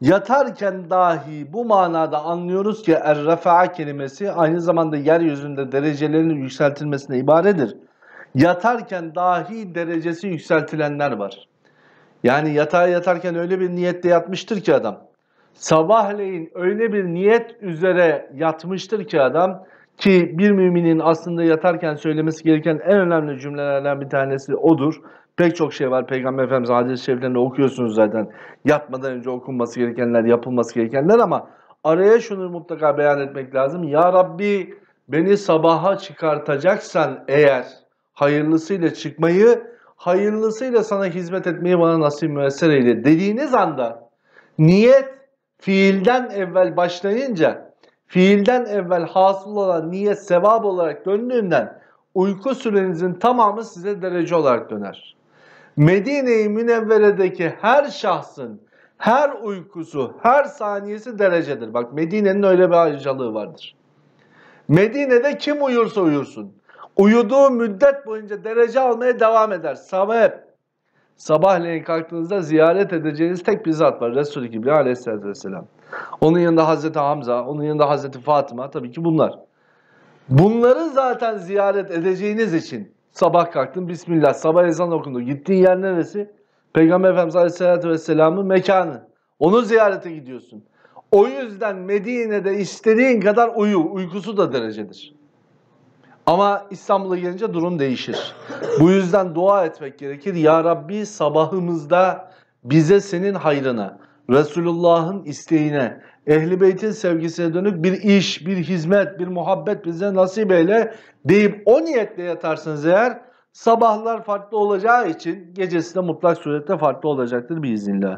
Yatarken dahi bu manada anlıyoruz ki er-refa'a kelimesi aynı zamanda yeryüzünde derecelerin yükseltilmesine ibaredir. Yatarken dahi derecesi yükseltilenler var. Yani yatağa yatarken öyle bir niyetle yatmıştır ki adam. Sabahleyin öyle bir niyet üzere yatmıştır ki adam ki bir müminin aslında yatarken söylemesi gereken en önemli cümlelerden bir tanesi odur. Pek çok şey var. Peygamber Efendimiz hadis-i şeriflerinde okuyorsunuz zaten. Yatmadan önce okunması gerekenler, yapılması gerekenler ama araya şunu mutlaka beyan etmek lazım. Ya Rabbi beni sabaha çıkartacaksan eğer hayırlısıyla çıkmayı, hayırlısıyla sana hizmet etmeyi bana nasip müessir eyle dediğiniz anda niyet fiilden evvel başlayınca fiilden evvel hasıl olan niyet sevap olarak döndüğünden uyku sürenizin tamamı size derece olarak döner. Medine-i Münevvere'deki her şahsın her uykusu, her saniyesi derecedir. Bak Medine'nin öyle bir ayrıcalığı vardır. Medine'de kim uyursa uyursun. Uyuduğu müddet boyunca derece almaya devam eder. Sabah Sabahleyin kalktığınızda ziyaret edeceğiniz tek bir zat var. Resulü i Kibriya aleyhissalatü vesselam. Onun yanında Hazreti Hamza, onun yanında Hazreti Fatıma tabii ki bunlar. Bunları zaten ziyaret edeceğiniz için Sabah kalktın bismillah sabah ezan okundu. Gittiğin yer neresi? Peygamber Efendimiz Aleyhisselatü Vesselam'ın mekanı. Onu ziyarete gidiyorsun. O yüzden Medine'de istediğin kadar uyu. Uykusu da derecedir. Ama İstanbul'a gelince durum değişir. Bu yüzden dua etmek gerekir. Ya Rabbi sabahımızda bize senin hayrına, Resulullah'ın isteğine, Ehli Beyt'in sevgisine dönük bir iş, bir hizmet, bir muhabbet bize nasip eyle deyip o niyetle yatarsınız eğer sabahlar farklı olacağı için gecesi de mutlak surette farklı olacaktır bir izinle.